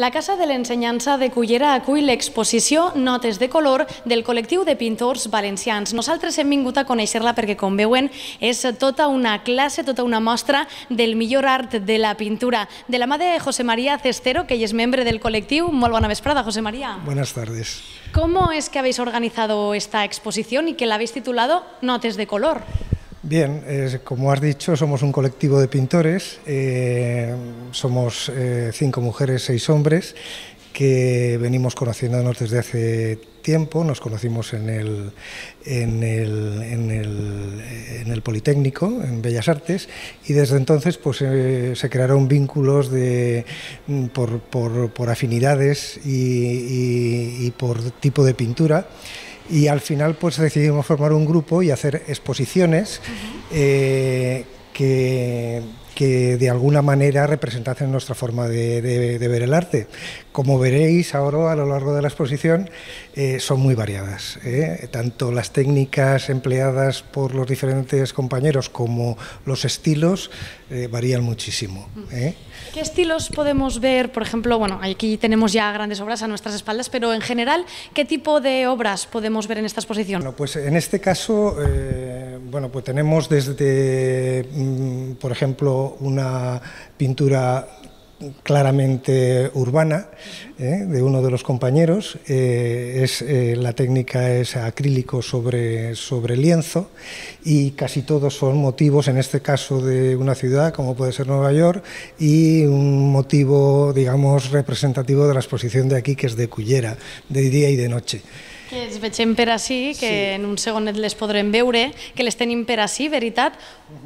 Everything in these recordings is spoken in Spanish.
La Casa de l'Ensenyança de Cullera acull l'exposició Notes de color del col·lectiu de pintors valencians. Nosaltres hem vingut a conèixer-la perquè, com veuen, és tota una classe, tota una mostra del millor art de la pintura. De la mà de José María Cestero, que és membre del col·lectiu. Molt bona vesprada, José María. Buenas tardes. ¿Cómo es que habéis organizado esta exposición y que la habéis titulado Notes de color? Bien, como has dicho, somos un colectivo de pintores, eh, somos eh, cinco mujeres, seis hombres, que venimos conociéndonos desde hace tiempo, nos conocimos en el, en el, en el, Politécnico, en Bellas Artes, y desde entonces pues, eh, se crearon vínculos de, mm, por, por, afinidades y por tipo de pintura y al final pues decidimos formar un grupo y hacer exposiciones eh, que que de alguna manera representan nuestra forma de, ver el arte. Como veréis ahora a lo largo de la exposición, eh, son muy variadas. ¿eh? Tanto las técnicas empleadas por los diferentes compañeros como los estilos eh, varían muchísimo. ¿Qué estilos podemos ver? Por ejemplo, bueno, aquí tenemos ya grandes obras a nuestras espaldas, pero en general, ¿qué tipo de obras podemos ver en esta exposición? Bueno, pues en este caso... Bueno, pues tenemos desde, mm, por ejemplo, una pintura claramente urbana ¿eh? de uno de los compañeros. Eh, eh, la técnica es acrílico sobre, sobre lienzo y casi todos son motivos, en este caso de una ciudad como puede ser Nueva York, y un motivo, digamos, representativo de la exposición de aquí que es de Cullera, de día y de noche que es vegem per que en un segundo les podrem veure, que les tenim per así, veritat.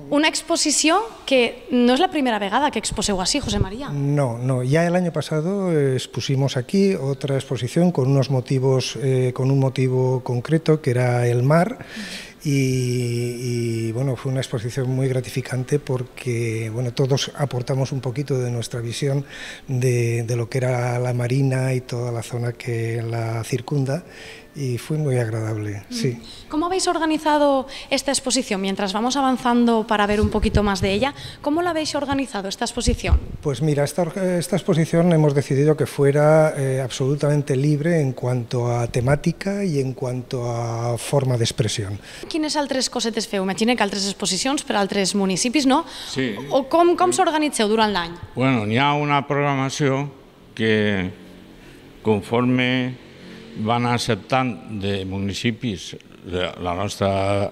Una exposición que no es la primera vegada que exposeu así, José María. No, no. Ya el año pasado eh, expusimos aquí otra exposición con unos motivos, eh, con un motivo concreto que era el mar. Y, bueno, fue una exposición muy gratificante porque bueno, todos aportamos un poquito de nuestra visión de, de lo que era la marina y toda la zona que la circunda y fue muy agradable, mm. sí. ¿Cómo habéis organizado esta exposición? Mientras vamos avanzando para ver un poquito más de ella, ¿cómo la habéis organizado esta exposición? Pues mira, esta, exposición hemos decidido que fuera eh, absolutamente libre en cuanto a temática y en cuanto a forma de expresión. ¿Quién Quines altres cosetes feu? tiene que exposiciones Exposiciones, pero tres municipios, no? Sí. O se organizó durante el año? Bueno, ya una programación que conforme van acceptant de municipis la nostra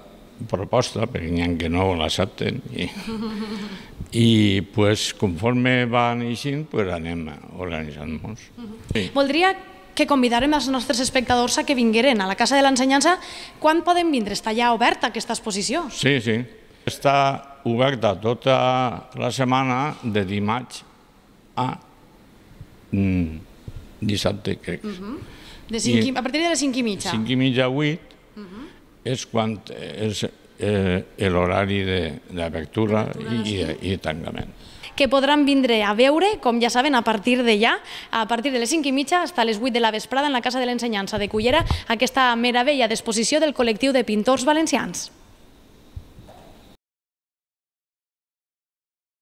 proposta, perquè n'hi ha que no l'accepten, i, i pues, conforme van eixint, pues, anem organitzant-nos. Sí. Voldria que convidarem els nostres espectadors a que vingueren a la Casa de l'Ensenyança. Quan poden vindre? Està ja oberta aquesta exposició? Sí, sí. Està oberta tota la setmana de dimarts a mm, dissabte, crec. Uh mhm. -huh. De cinc i, a partir de les 5 i mitja. 5 i mitja a 8 uh -huh. és quan és eh, l'horari d'apertura i, i, i tancament que podran vindre a veure, com ja saben, a partir de ja, a partir de les 5 i mitja fins a les 8 de la vesprada en la Casa de l'Ensenyança de Cullera, aquesta meravella d'exposició del col·lectiu de pintors valencians.